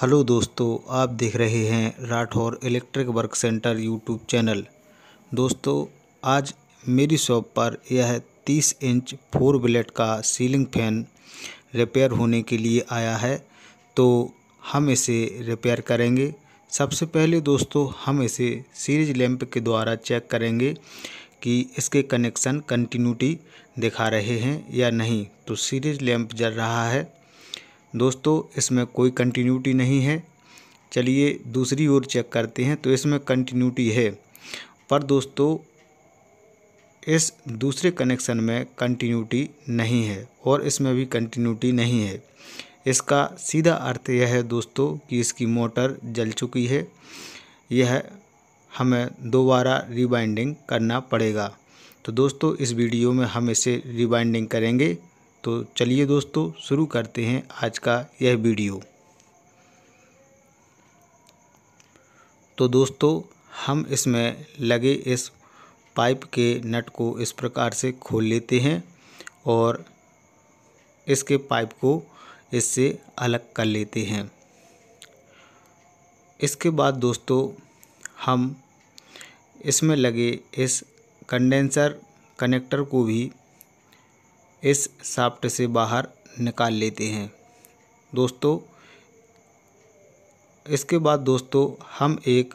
Hello दोस्तों आप देख रहे हैं Rathore electric work centre YouTube channel दोस्तों आज मेरी शॉप पर यह 30 इंच फोर ब्लेट का सीलिंग फैन रिपेयर होने के लिए आया है तो हम इसे रिपेयर करेंगे सबसे पहले दोस्तों हम इसे सीरीज लैंप के द्वारा चेक करेंगे कि इसके कनेक्शन कंटिन्यूटी दिखा रहे हैं या नहीं तो सीरीज लैंप जल रहा है दोस्तों इसमें कोई कंटिन्यूटी नहीं है चलिए दूसरी ओर चेक करते हैं तो इसमें कंटिन्यूटी है पर दोस्तों इस दूसरे कनेक्शन में कंटिन्यूटी नहीं है और इसमें भी कंटिन्यूटी नहीं है इसका सीधा अर्थ यह है दोस्तों कि इसकी मोटर जल चुकी है यह हमें दोबारा रिबाइंडिंग करना पड़ेगा तो दोस्तों इस वीडियो में हम इसे रिबाइंडिंग करेंगे तो चलिए दोस्तों शुरू करते हैं आज का यह वीडियो तो दोस्तों हम इसमें लगे इस पाइप के नट को इस प्रकार से खोल लेते हैं और इसके पाइप को इससे अलग कर लेते हैं इसके बाद दोस्तों हम इसमें लगे इस कंडेंसर कनेक्टर को भी इस साफ्ट से बाहर निकाल लेते हैं दोस्तों इसके बाद दोस्तों हम एक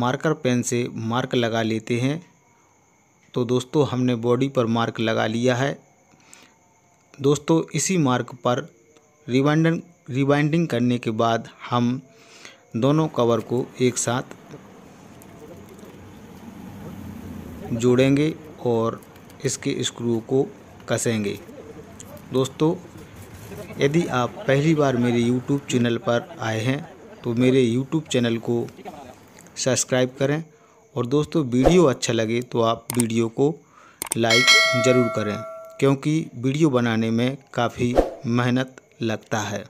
मार्कर पेन से मार्क लगा लेते हैं तो दोस्तों हमने बॉडी पर मार्क लगा लिया है दोस्तों इसी मार्क पर रिवाइंड रिवाइंडिंग करने के बाद हम दोनों कवर को एक साथ जोड़ेंगे और इसके स्क्रू को कसेंगे दोस्तों यदि आप पहली बार मेरे YouTube चैनल पर आए हैं तो मेरे YouTube चैनल को सब्सक्राइब करें और दोस्तों वीडियो अच्छा लगे तो आप वीडियो को लाइक ज़रूर करें क्योंकि वीडियो बनाने में काफ़ी मेहनत लगता है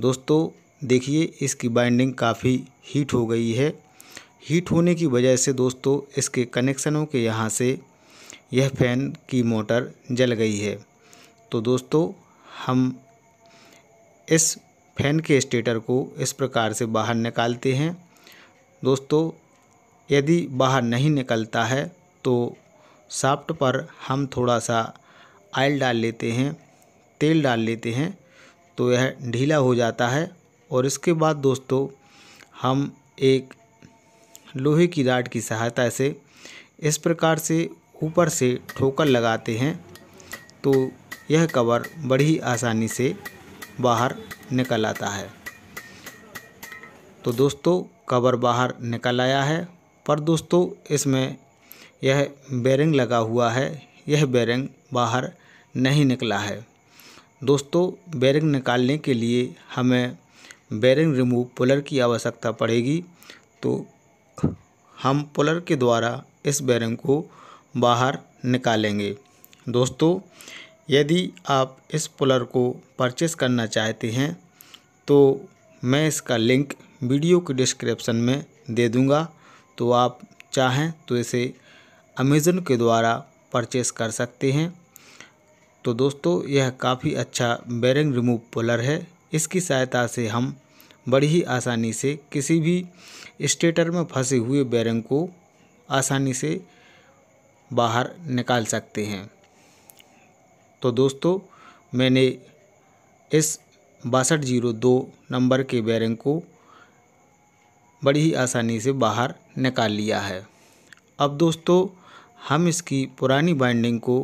दोस्तों देखिए इसकी बाइंडिंग काफ़ी हीट हो गई है हीट होने की वजह से दोस्तों इसके कनेक्शनों के यहाँ से यह फ़ैन की मोटर जल गई है तो दोस्तों हम इस फ़ैन के स्टेटर को इस प्रकार से बाहर निकालते हैं दोस्तों यदि बाहर नहीं निकलता है तो साफ्ट पर हम थोड़ा सा आयल डाल लेते हैं तेल डाल लेते हैं तो यह ढीला हो जाता है और इसके बाद दोस्तों हम एक लोहे की राड की सहायता से इस प्रकार से ऊपर से ठोकर लगाते हैं तो यह कवर बड़ी आसानी से बाहर निकल आता है तो दोस्तों कवर बाहर निकल आया है पर दोस्तों इसमें यह बेरिंग लगा हुआ है यह बेरिंग बाहर नहीं निकला है दोस्तों बेरिंग निकालने के लिए हमें बेरिंग रिमूव पुलर की आवश्यकता पड़ेगी तो हम पुलर के द्वारा इस बेरिंग को बाहर निकालेंगे दोस्तों यदि आप इस पुलर को परचेस करना चाहते हैं तो मैं इसका लिंक वीडियो के डिस्क्रिप्शन में दे दूँगा तो आप चाहें तो इसे अमेज़न के द्वारा परचेस कर सकते हैं तो दोस्तों यह काफ़ी अच्छा बेरिंग रिमूव पुलर है इसकी सहायता से हम बड़ी ही आसानी से किसी भी स्टेटर में फंसे हुए बेरिंग को आसानी से बाहर निकाल सकते हैं तो दोस्तों मैंने इस बासठ जीरो दो नंबर के बैरिंग को बड़ी ही आसानी से बाहर निकाल लिया है अब दोस्तों हम इसकी पुरानी बाइंडिंग को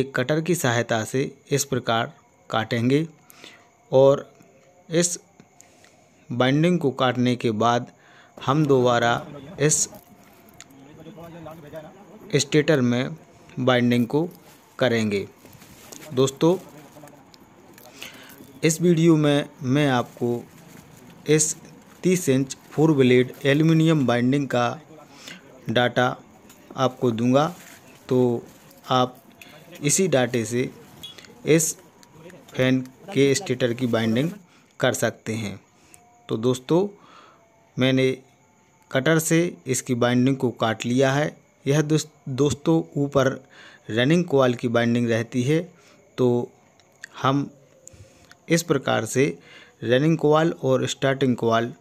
एक कटर की सहायता से इस प्रकार काटेंगे और इस बाइंडिंग को काटने के बाद हम दोबारा इस स्टेटर में बाइंडिंग को करेंगे दोस्तों इस वीडियो में मैं आपको इस तीस inch four blade aluminium binding का डाटा आपको दूंगा तो आप इसी डाटे से इस फैन के स्टेटर की बाइंडिंग कर सकते हैं तो दोस्तों मैंने कटर से इसकी बाइंडिंग को काट लिया है यह दोस्तों ऊपर रनिंग कॉल की बाइंडिंग रहती है तो हम इस प्रकार से रनिंग कॉल और स्टार्टिंग कॉल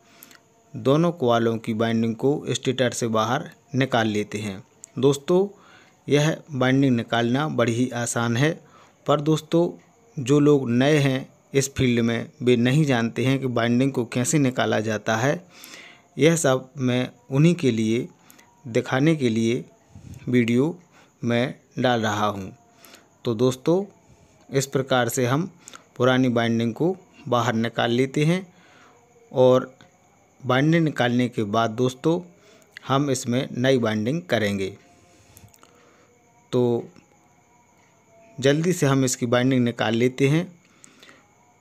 दोनों कॉलों की बाइंडिंग को स्टेटर से बाहर निकाल लेते हैं दोस्तों यह बाइंडिंग निकालना बड़ी ही आसान है पर दोस्तों जो लोग नए हैं इस फील्ड में वे नहीं जानते हैं कि बाइंडिंग को कैसे निकाला जाता है यह सब मैं उन्हीं के लिए दिखाने के लिए वीडियो मैं डाल रहा हूँ तो दोस्तों इस प्रकार से हम पुरानी बाइंडिंग को बाहर निकाल लेते हैं और बाइंडिंग निकालने के बाद दोस्तों हम इसमें नई बाइंडिंग करेंगे तो जल्दी से हम इसकी बाइंडिंग निकाल लेते हैं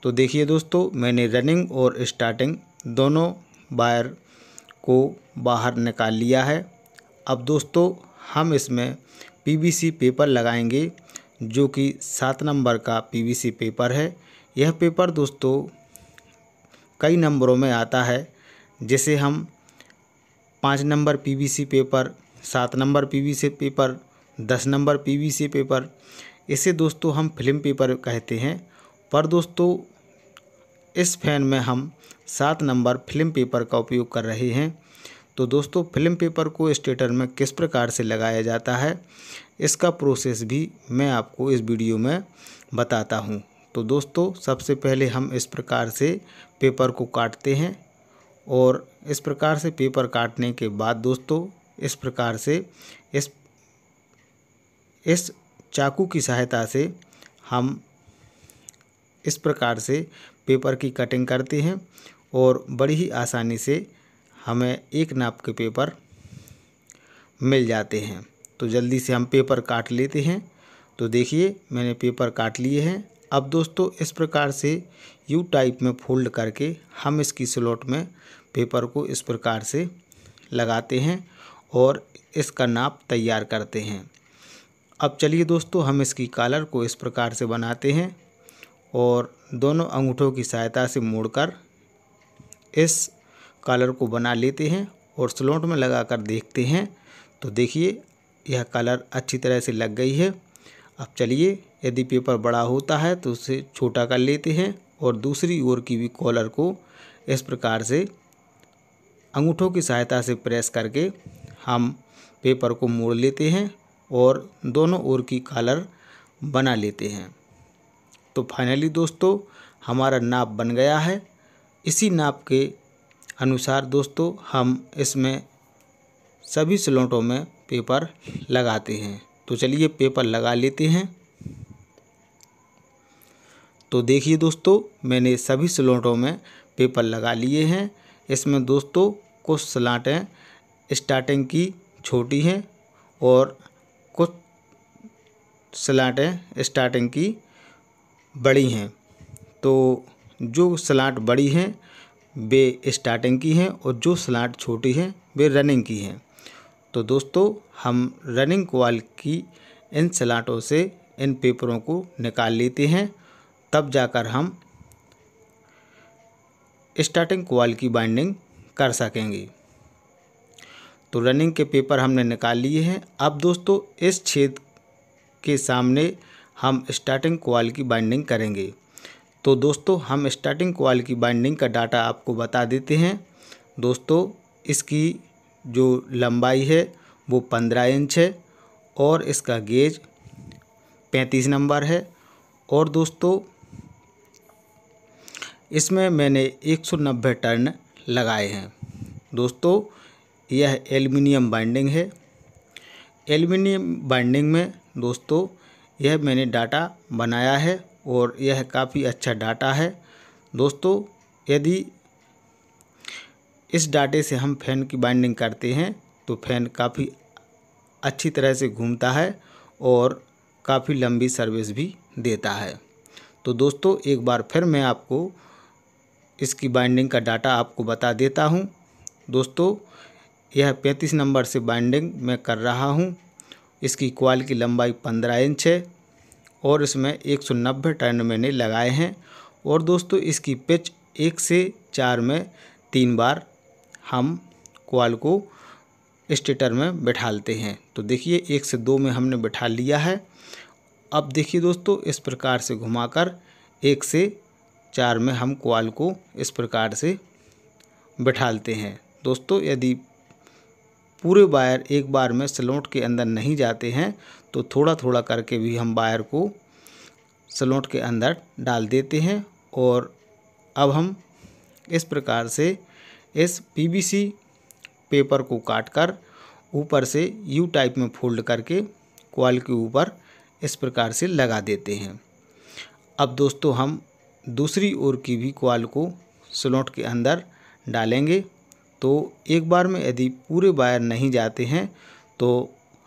तो देखिए दोस्तों मैंने रनिंग और स्टार्टिंग दोनों वायर को बाहर निकाल लिया है अब दोस्तों हम इसमें पीवीसी पेपर लगाएंगे जो कि सात नंबर का पीवीसी पेपर है यह पेपर दोस्तों कई नंबरों में आता है जैसे हम पाँच नंबर पीवीसी पेपर सात नंबर पीवीसी पेपर दस नंबर पीवीसी पेपर इसे दोस्तों हम फिल्म पेपर कहते हैं पर दोस्तों इस फैन में हम सात नंबर फिल्म पेपर का उपयोग कर रहे हैं तो दोस्तों फिल्म पेपर को स्टेटर में किस प्रकार से लगाया जाता है इसका प्रोसेस भी मैं आपको इस वीडियो में बताता हूँ तो दोस्तों सबसे पहले हम इस प्रकार से पेपर को काटते हैं और इस प्रकार से पेपर काटने के बाद दोस्तों इस प्रकार से इस इस चाकू की सहायता से हम इस प्रकार से पेपर की कटिंग करते हैं और बड़ी ही आसानी से हमें एक नाप के पेपर मिल जाते हैं तो जल्दी से हम पेपर काट लेते हैं तो देखिए मैंने पेपर काट लिए हैं अब दोस्तों इस प्रकार से यू टाइप में फोल्ड करके हम इसकी स्लॉट में पेपर को इस प्रकार से लगाते हैं और इसका नाप तैयार करते हैं अब चलिए दोस्तों हम इसकी कॉलर को इस प्रकार से बनाते हैं और दोनों अंगूठों की सहायता से मोड़कर इस कॉलर को बना लेते हैं और स्लोट में लगा कर देखते हैं तो देखिए यह कलर अच्छी तरह से लग गई है अब चलिए यदि पेपर बड़ा होता है तो उसे छोटा कर लेते हैं और दूसरी ओर की भी कॉलर को इस प्रकार से अंगूठों की सहायता से प्रेस करके हम पेपर को मोड़ लेते हैं और दोनों ओर की कॉलर बना लेते हैं तो फाइनली दोस्तों हमारा नाप बन गया है इसी नाप के अनुसार दोस्तों हम इसमें सभी स्लॉटों में पेपर लगाते हैं तो चलिए पेपर लगा लेते हैं तो देखिए दोस्तों मैंने सभी स्लॉटों में पेपर लगा लिए हैं इसमें दोस्तों कुछ स्लाटें स्टार्टिंग की छोटी हैं और कुछ स्लाटें स्टार्टिंग की बड़ी हैं तो जो स्लाट बड़ी हैं वे स्टार्टिंग की हैं और जो स्लाट छोटी हैं वे रनिंग की हैं तो दोस्तों हम रनिंग कॉल की इन स्लाटों से इन पेपरों को निकाल लेते हैं तब जाकर हम स्टार्टिंग कॉल की बाइंडिंग कर सकेंगे तो रनिंग के पेपर हमने निकाल लिए हैं अब दोस्तों इस छेद के सामने हम स्टार्टिंग कॉल की बाइंडिंग करेंगे तो दोस्तों हम स्टार्टिंग कॉल की बाइंडिंग का डाटा आपको बता देते हैं दोस्तों इसकी जो लंबाई है वो पंद्रह इंच है और इसका गेज पैंतीस नंबर है और दोस्तों इसमें मैंने एक सौ नब्बे टर्न लगाए हैं दोस्तों यह एल्युमिनियम बाइंडिंग है एल्युमिनियम बाइंडिंग में दोस्तों यह मैंने डाटा बनाया है और यह काफ़ी अच्छा डाटा है दोस्तों यदि इस डाटे से हम फैन की बाइंडिंग करते हैं तो फैन काफ़ी अच्छी तरह से घूमता है और काफ़ी लंबी सर्विस भी देता है तो दोस्तों एक बार फिर मैं आपको इसकी बाइंडिंग का डाटा आपको बता देता हूं दोस्तों यह पैंतीस नंबर से बाइंडिंग मैं कर रहा हूं इसकी क्वाल की लंबाई पंद्रह इंच है और इसमें एक सौ नब्बे टर्न मैंने लगाए हैं और दोस्तों इसकी पिच एक से चार में तीन बार हम क्वाल को स्टेटर में बैठालते हैं तो देखिए एक से दो में हमने बैठा लिया है अब देखिए दोस्तों इस प्रकार से घुमाकर एक से चार में हम क्वाल को इस प्रकार से बैठालते हैं दोस्तों यदि पूरे वायर एक बार में स्लोट के अंदर नहीं जाते हैं तो थोड़ा थोड़ा करके भी हम वायर को स्लोट के अंदर डाल देते हैं और अब हम इस प्रकार से इस पीवीसी पेपर को काटकर ऊपर से यू टाइप में फोल्ड करके कॉल के ऊपर इस प्रकार से लगा देते हैं अब दोस्तों हम दूसरी ओर की भी कॉल को स्लोट के अंदर डालेंगे तो एक बार में यदि पूरे वायर नहीं जाते हैं तो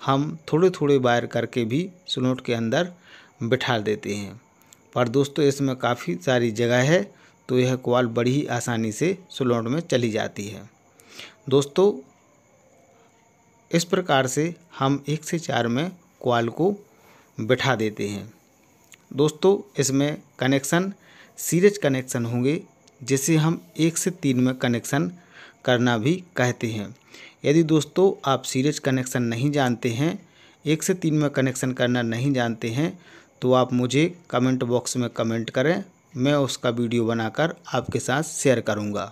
हम थोड़े थोड़े वायर करके भी स्लोट के अंदर बिठा देते हैं पर दोस्तों इसमें काफ़ी सारी जगह है तो यह कॉल बड़ी ही आसानी से स्लोट में चली जाती है दोस्तों इस प्रकार से हम एक से चार में कॉल को बिठा देते हैं दोस्तों इसमें कनेक्शन सीरेज कनेक्शन होंगे जिसे हम एक से तीन में कनेक्शन करना भी कहते हैं यदि दोस्तों आप सीरेज कनेक्शन नहीं जानते हैं एक से तीन में कनेक्शन करना नहीं जानते हैं तो आप मुझे कमेंट बॉक्स में कमेंट करें मैं उसका वीडियो बनाकर आपके साथ शेयर करूंगा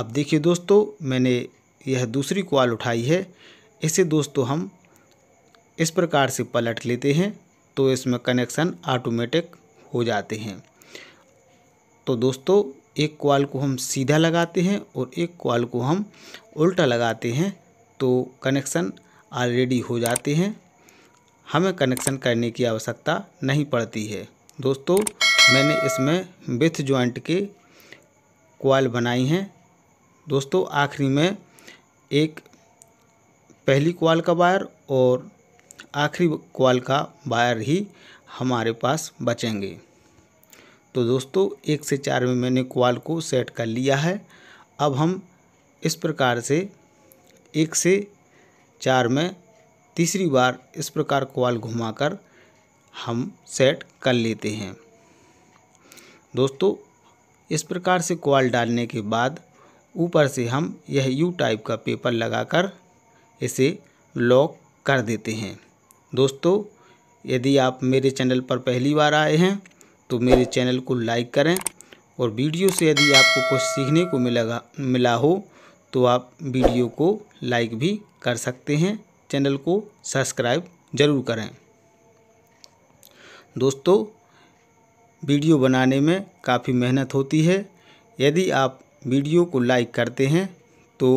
अब देखिए दोस्तों मैंने यह दूसरी कॉल उठाई है इसे दोस्तों हम इस प्रकार से पलट लेते हैं तो इसमें कनेक्शन ऑटोमेटिक हो जाते हैं तो दोस्तों एक क्वाल को हम सीधा लगाते हैं और एक क्वाल को हम उल्टा लगाते हैं तो कनेक्शन ऑलरेडी हो जाते हैं हमें कनेक्शन करने की आवश्यकता नहीं पड़ती है दोस्तों मैंने इसमें बिथ ज्वाइंट के क्वाल बनाई हैं दोस्तों आखिरी में एक पहली क्वाल का वायर और आखिरी क्वाल का वायर ही हमारे पास बचेंगे तो दोस्तों एक से चार में मैंने क्वाल को सेट कर लिया है अब हम इस प्रकार से एक से चार में तीसरी बार इस प्रकार क्वाल घुमाकर हम सेट कर लेते हैं दोस्तों इस प्रकार से क्वाल डालने के बाद ऊपर से हम यह यू टाइप का पेपर लगाकर इसे लॉक कर देते हैं दोस्तों यदि आप मेरे चैनल पर पहली बार आए हैं तो मेरे चैनल को लाइक करें और वीडियो से यदि आपको कुछ सीखने को मिलेगा मिला हो तो आप वीडियो को लाइक भी कर सकते हैं चैनल को सब्सक्राइब ज़रूर करें दोस्तों वीडियो बनाने में काफ़ी मेहनत होती है यदि आप वीडियो को लाइक करते हैं तो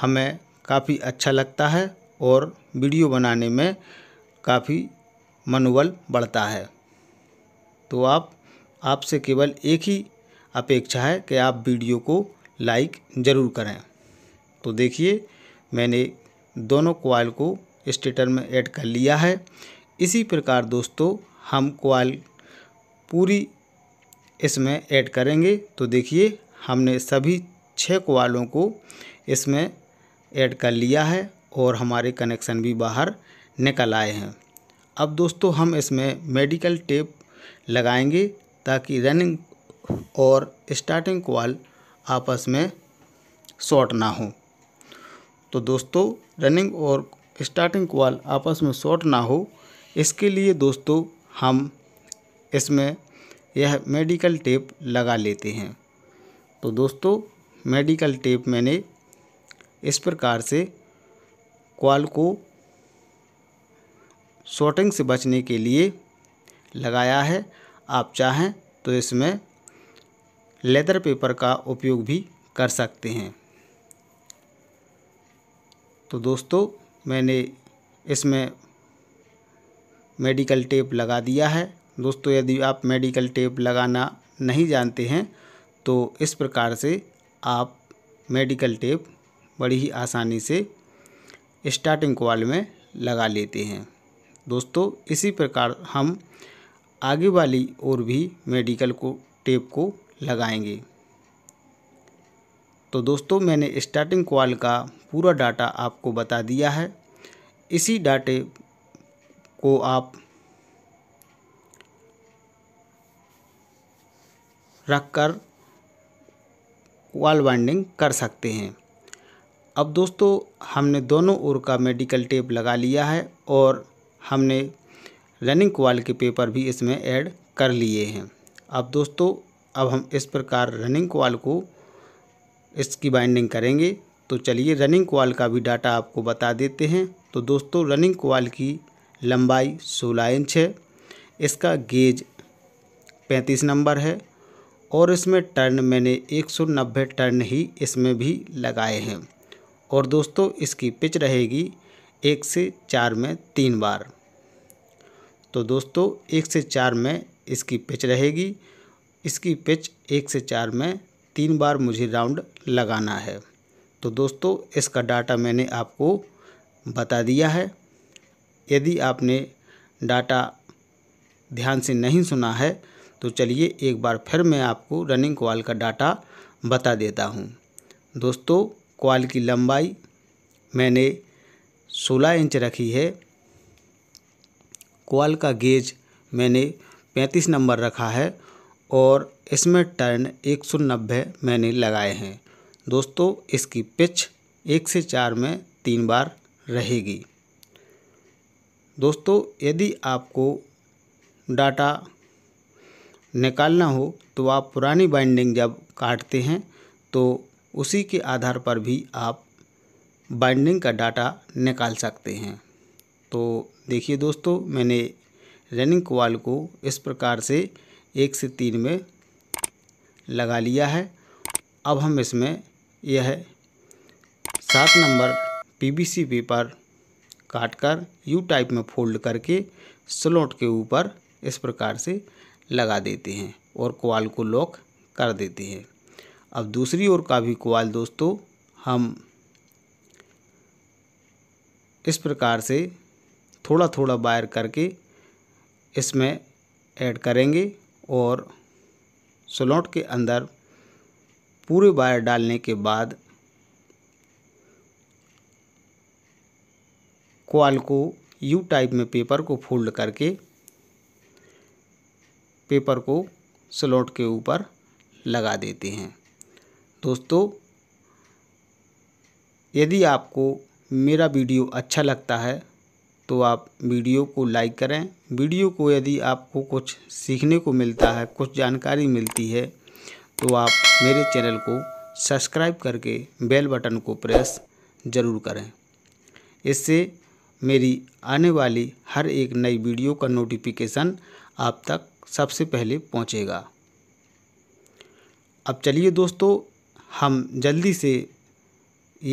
हमें काफ़ी अच्छा लगता है और वीडियो बनाने में काफ़ी मनोबल बढ़ता है तो आप आपसे केवल एक ही अपेक्षा है कि आप वीडियो को लाइक ज़रूर करें तो देखिए मैंने दोनों क्वाइल को स्टेटर में ऐड कर लिया है इसी प्रकार दोस्तों हम क्वाइल पूरी इसमें ऐड करेंगे तो देखिए हमने सभी छः कोयलों को इसमें ऐड कर लिया है और हमारे कनेक्शन भी बाहर निकल आए हैं अब दोस्तों हम इसमें मेडिकल टेप लगाएंगे ताकि रनिंग और स्टार्टिंग कॉल आपस में शॉर्ट ना हो तो दोस्तों रनिंग और स्टार्टिंग कॉल आपस में शॉर्ट ना हो इसके लिए दोस्तों हम इसमें यह मेडिकल टेप लगा लेते हैं तो दोस्तों मेडिकल टेप मैंने इस प्रकार से कॉल को शॉर्टिंग से बचने के लिए लगाया है आप चाहें तो इसमें लेदर पेपर का उपयोग भी कर सकते हैं तो दोस्तों मैंने इसमें मेडिकल टेप लगा दिया है दोस्तों यदि आप मेडिकल टेप लगाना नहीं जानते हैं तो इस प्रकार से आप मेडिकल टेप बड़ी ही आसानी से स्टार्टिंग कॉल में लगा लेते हैं दोस्तों इसी प्रकार हम आगे वाली ओर भी मेडिकल को टेप को लगाएंगे तो दोस्तों मैंने स्टार्टिंग कॉल का पूरा डाटा आपको बता दिया है इसी डाटे को आप रखकर वॉल बाइंडिंग कर सकते हैं अब दोस्तों हमने दोनों ओर का मेडिकल टेप लगा लिया है और हमने रनिंग क्वाल के पेपर भी इसमें ऐड कर लिए हैं अब दोस्तों अब हम इस प्रकार रनिंग क्वाल को इसकी बाइंडिंग करेंगे तो चलिए रनिंग क्वाल का भी डाटा आपको बता देते हैं तो दोस्तों रनिंग क्वाल की लंबाई 16 इंच है इसका गेज 35 नंबर है और इसमें टर्न मैंने 190 टर्न ही इसमें भी लगाए हैं और दोस्तों इसकी पिच रहेगी एक से चार में तीन बार तो दोस्तों एक से चार में इसकी पिच रहेगी इसकी पिच एक से चार में तीन बार मुझे राउंड लगाना है तो दोस्तों इसका डाटा मैंने आपको बता दिया है यदि आपने डाटा ध्यान से नहीं सुना है तो चलिए एक बार फिर मैं आपको रनिंग कॉल का डाटा बता देता हूँ दोस्तों कॉल की लंबाई मैंने 16 इंच रखी है कॉल का गेज मैंने पैंतीस नंबर रखा है और इसमें टर्न एक सौ नब्बे मैंने लगाए हैं दोस्तों इसकी पिच एक से चार में तीन बार रहेगी दोस्तों यदि आपको डाटा निकालना हो तो आप पुरानी बाइंडिंग जब काटते हैं तो उसी के आधार पर भी आप बाइंडिंग का डाटा निकाल सकते हैं तो देखिए दोस्तों मैंने रनिंग कॉल को इस प्रकार से एक से तीन में लगा लिया है अब हम इसमें यह सात नंबर पीबीसी पेपर काट कर यू टाइप में फोल्ड करके स्लॉट के ऊपर इस प्रकार से लगा देते हैं और कॉल को लॉक कर देते हैं अब दूसरी ओर का भी कॉल दोस्तों हम इस प्रकार से थोड़ा थोड़ा वायर करके इसमें ऐड करेंगे और स्लॉट के अंदर पूरे वायर डालने के बाद कॉल को यू टाइप में पेपर को फोल्ड करके पेपर को स्लॉट के ऊपर लगा देते हैं दोस्तों यदि आपको मेरा वीडियो अच्छा लगता है तो आप वीडियो को लाइक करें वीडियो को यदि आपको कुछ सीखने को मिलता है कुछ जानकारी मिलती है तो आप मेरे चैनल को सब्सक्राइब करके बेल बटन को प्रेस ज़रूर करें इससे मेरी आने वाली हर एक नई वीडियो का नोटिफिकेशन आप तक सबसे पहले पहुंचेगा। अब चलिए दोस्तों हम जल्दी से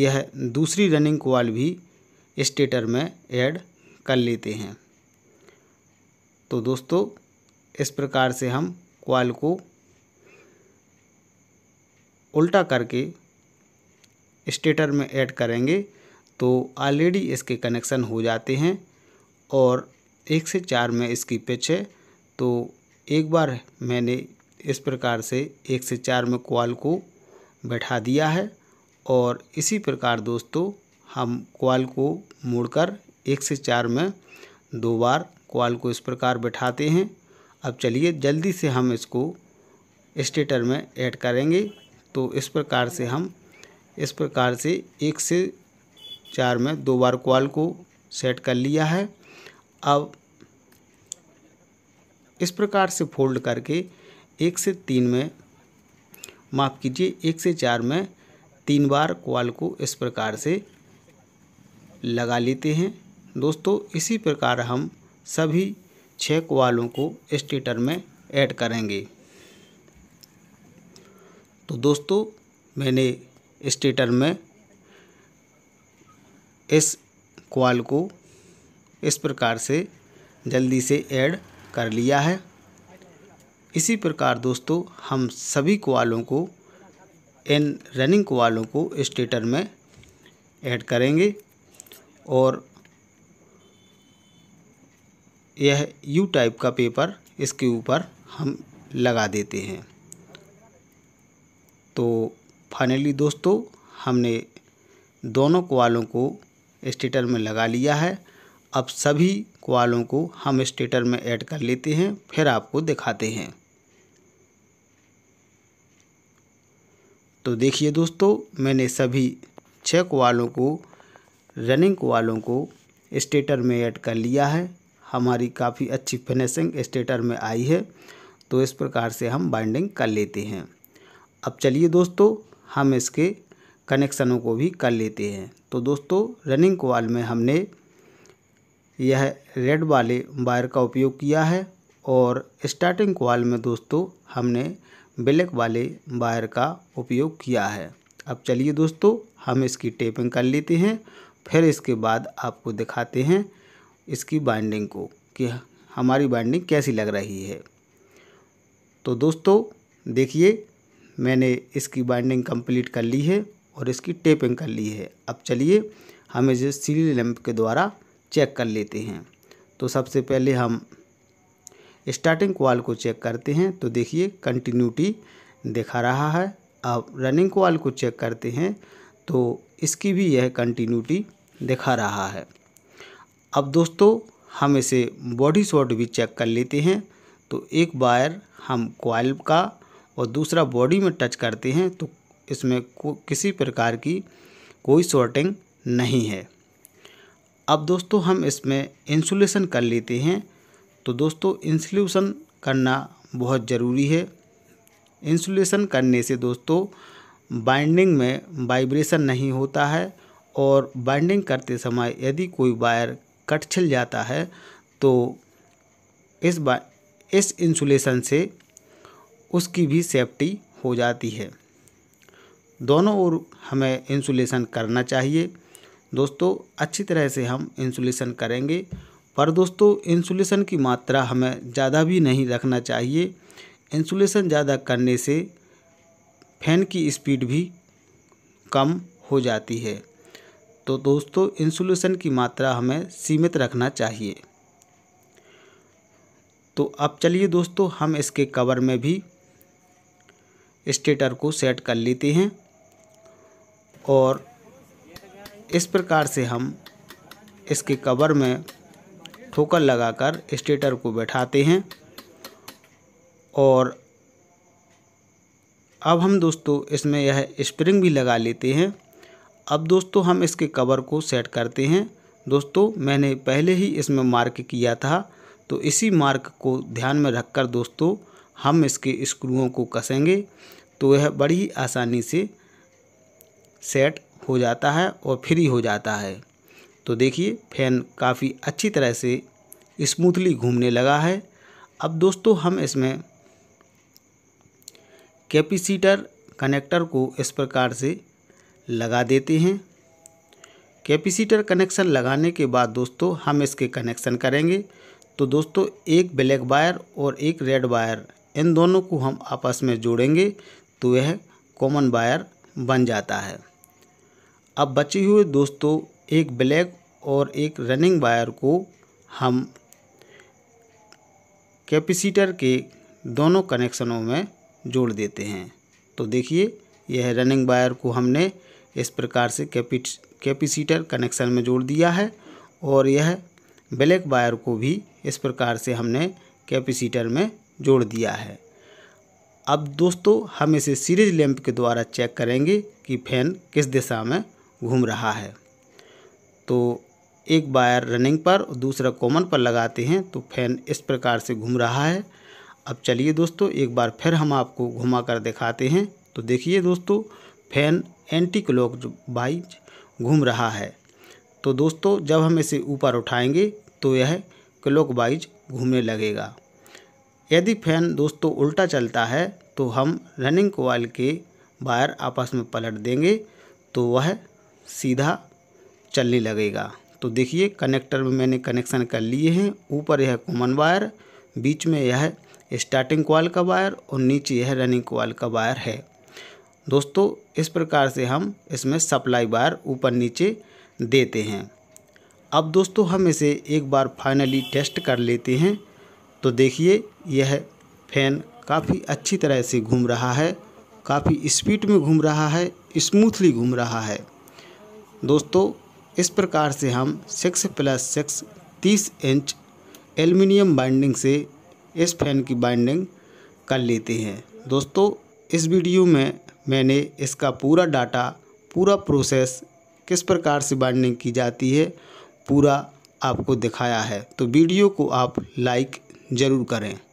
यह दूसरी रनिंग कॉल भी स्टेटर में ऐड कर लेते हैं तो दोस्तों इस प्रकार से हम क्वाल को उल्टा करके स्टेटर में ऐड करेंगे तो ऑलरेडी इसके कनेक्शन हो जाते हैं और एक से चार में इसकी पिच है तो एक बार मैंने इस प्रकार से एक से चार में क्वाल को बैठा दिया है और इसी प्रकार दोस्तों हम क्वाल को मोड़कर एक से चार में दो बार कॉल को इस प्रकार बैठाते हैं अब चलिए जल्दी से हम इसको स्टेटर में ऐड करेंगे तो इस प्रकार से हम इस प्रकार से एक से चार में दो बार कॉल को सेट कर लिया है अब इस प्रकार से फोल्ड करके एक से तीन में माफ़ कीजिए एक से चार में तीन बार कॉल को इस प्रकार से लगा लेते हैं दोस्तों इसी प्रकार हम सभी छः कवालों को स्टेटर में ऐड करेंगे तो दोस्तों मैंने स्टेटर में इस कॉल को इस प्रकार से जल्दी से ऐड कर लिया है इसी प्रकार दोस्तों हम सभी कॉलों को इन रनिंग कॉलों को स्टेटर में ऐड करेंगे और यह यू टाइप का पेपर इसके ऊपर हम लगा देते हैं तो फाइनली दोस्तों हमने दोनों कवालों को स्टेटर में लगा लिया है अब सभी क्वालों को हम स्टेटर में ऐड कर लेते हैं फिर आपको दिखाते हैं तो देखिए दोस्तों मैंने सभी छः कवालों को रनिंग क्वालों को स्टेटर में ऐड कर लिया है हमारी काफ़ी अच्छी फिनिशिंग स्टेटर में आई है तो इस प्रकार से हम बाइंडिंग कर लेते हैं अब चलिए दोस्तों हम इसके कनेक्शनों को भी कर लेते हैं तो दोस्तों रनिंग कॉल में हमने यह रेड वाले वायर का उपयोग किया है और स्टार्टिंग कॉल में दोस्तों हमने ब्लैक वाले वायर का उपयोग किया है अब चलिए दोस्तों हम इसकी टेपिंग कर लेते हैं फिर इसके बाद आपको दिखाते हैं इसकी बाइंडिंग को कि हमारी बाइंडिंग कैसी लग रही है तो दोस्तों देखिए मैंने इसकी बाइंडिंग कंप्लीट कर ली है और इसकी टेपिंग कर ली है अब चलिए हम इसे सीली लैंप के द्वारा चेक कर लेते हैं तो सबसे पहले हम स्टार्टिंग क्वाल को चेक करते हैं तो देखिए कंटिन्यूटी दिखा रहा है अब रनिंग क्वाल को चेक करते हैं तो इसकी भी यह कंटिन्यूटी दिखा रहा है अब दोस्तों हम इसे बॉडी शॉट भी चेक कर लेते हैं तो एक वायर हम कोयल का और दूसरा बॉडी में टच करते हैं तो इसमें को किसी प्रकार की कोई शॉर्टिंग नहीं है अब दोस्तों हम इसमें इंसुलेशन कर लेते हैं तो दोस्तों इंसुलेशन करना बहुत ज़रूरी है इंसुलेशन करने से दोस्तों बाइंडिंग में वाइब्रेशन नहीं होता है और बाइंडिंग करते समय यदि कोई वायर कट छिल जाता है तो इस बा इस इंसुलेशन से उसकी भी सेफ्टी हो जाती है दोनों ओर हमें इंसुलेशन करना चाहिए दोस्तों अच्छी तरह से हम इंसुलेशन करेंगे पर दोस्तों इंसुलेशन की मात्रा हमें ज़्यादा भी नहीं रखना चाहिए इंसुलेशन ज़्यादा करने से फैन की स्पीड भी कम हो जाती है तो दोस्तों इंसुलेशन की मात्रा हमें सीमित रखना चाहिए तो अब चलिए दोस्तों हम इसके कवर में भी स्टेटर को सेट कर लेते हैं और इस प्रकार से हम इसके कवर में ठोकर लगाकर स्टेटर को बैठाते हैं और अब हम दोस्तों इसमें यह स्प्रिंग भी लगा लेते हैं अब दोस्तों हम इसके कवर को सेट करते हैं दोस्तों मैंने पहले ही इसमें मार्क किया था तो इसी मार्क को ध्यान में रखकर दोस्तों हम इसके स्क्रूओं को कसेंगे तो यह बड़ी आसानी से सेट हो जाता है और फ्री हो जाता है तो देखिए फैन काफ़ी अच्छी तरह से स्मूथली घूमने लगा है अब दोस्तों हम इसमें कैपेसिटर कनेक्टर को इस प्रकार से लगा देते हैं कैपेसिटर कनेक्शन लगाने के बाद दोस्तों हम इसके कनेक्शन करेंगे तो दोस्तों एक ब्लैक वायर और एक रेड वायर इन दोनों को हम आपस में जोड़ेंगे तो यह कॉमन वायर बन जाता है अब बचे हुए दोस्तों एक ब्लैक और एक रनिंग वायर को हम कैपेसिटर के दोनों कनेक्शनों में जोड़ देते हैं तो देखिए यह रनिंग वायर को हमने इस प्रकार से कैपिट कैपेसिटर कनेक्शन में जोड़ दिया है और यह ब्लैक वायर को भी इस प्रकार से हमने कैपेसिटर में जोड़ दिया है अब दोस्तों हम इसे सीरीज लैंप के द्वारा चेक करेंगे कि फैन किस दिशा में घूम रहा है तो एक वायर रनिंग पर और दूसरा कॉमन पर लगाते हैं तो फैन इस प्रकार से घूम रहा है अब चलिए दोस्तों एक बार फिर हम आपको घुमा कर दिखाते हैं तो देखिए दोस्तों फैन एंटी क्लॉक वाइज घूम रहा है तो दोस्तों जब हम इसे ऊपर उठाएंगे तो यह क्लॉक वाइज घूमने लगेगा यदि फैन दोस्तों उल्टा चलता है तो हम रनिंग कोयल के वायर आपस में पलट देंगे तो वह सीधा चलने लगेगा तो देखिए कनेक्टर में मैंने कनेक्शन कर लिए हैं ऊपर यह कॉमन वायर बीच में यह स्टार्टिंग कोयल का वायर और नीचे यह रनिंग कोयल का वायर है दोस्तों इस प्रकार से हम इसमें सप्लाई बार ऊपर नीचे देते हैं अब दोस्तों हम इसे एक बार फाइनली टेस्ट कर लेते हैं तो देखिए यह फैन काफ़ी अच्छी तरह से घूम रहा है काफ़ी स्पीड में घूम रहा है स्मूथली घूम रहा है दोस्तों इस प्रकार से हम सिक्स प्लस सिक्स तीस इंच एल्युमिनियम बाइंडिंग से इस फैन की बाइंडिंग कर लेते हैं दोस्तों इस वीडियो में मैंने इसका पूरा डाटा पूरा प्रोसेस किस प्रकार से बाइंडिंग की जाती है पूरा आपको दिखाया है तो वीडियो को आप लाइक ज़रूर करें